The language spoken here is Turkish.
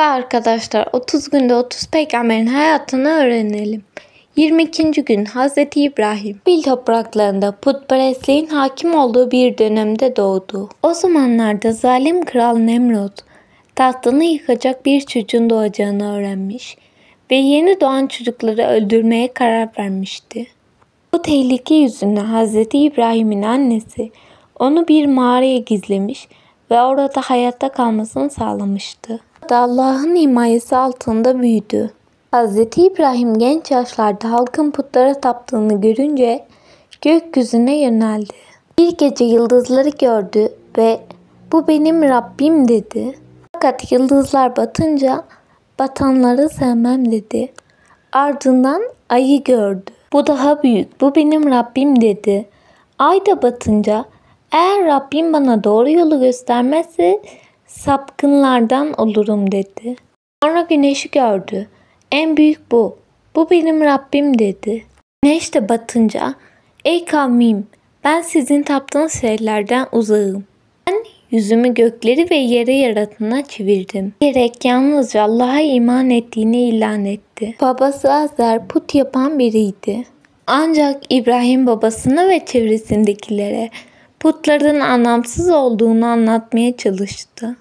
Merhaba arkadaşlar. 30 günde 30 peygamberin hayatını öğrenelim. 22. gün Hz. İbrahim Bil topraklarında putperestliğin hakim olduğu bir dönemde doğdu. O zamanlarda zalim kral Nemrut tahtını yıkacak bir çocuğun doğacağını öğrenmiş ve yeni doğan çocukları öldürmeye karar vermişti. Bu tehlike yüzünden Hz. İbrahim'in annesi onu bir mağaraya gizlemiş ve orada hayatta kalmasını sağlamıştı da Allah'ın himayesi altında büyüdü. Hz. İbrahim genç yaşlarda halkın putlara taptığını görünce gökyüzüne yöneldi. Bir gece yıldızları gördü ve bu benim Rabbim dedi. Fakat yıldızlar batınca batanları sevmem dedi. Ardından ayı gördü. Bu daha büyük, bu benim Rabbim dedi. Ay da batınca eğer Rabbim bana doğru yolu göstermezse sapkınlardan olurum dedi. Sonra güneşi gördü. En büyük bu. Bu benim Rabbim dedi. Güneş de batınca ey kavmim ben sizin taptığınız şeylerden uzağım. Ben yüzümü gökleri ve yere yaratına çevirdim. Gerek yalnızca Allah'a iman ettiğini ilan etti. Babası Azer put yapan biriydi. Ancak İbrahim babasını ve çevresindekilere putların anlamsız olduğunu anlatmaya çalıştı.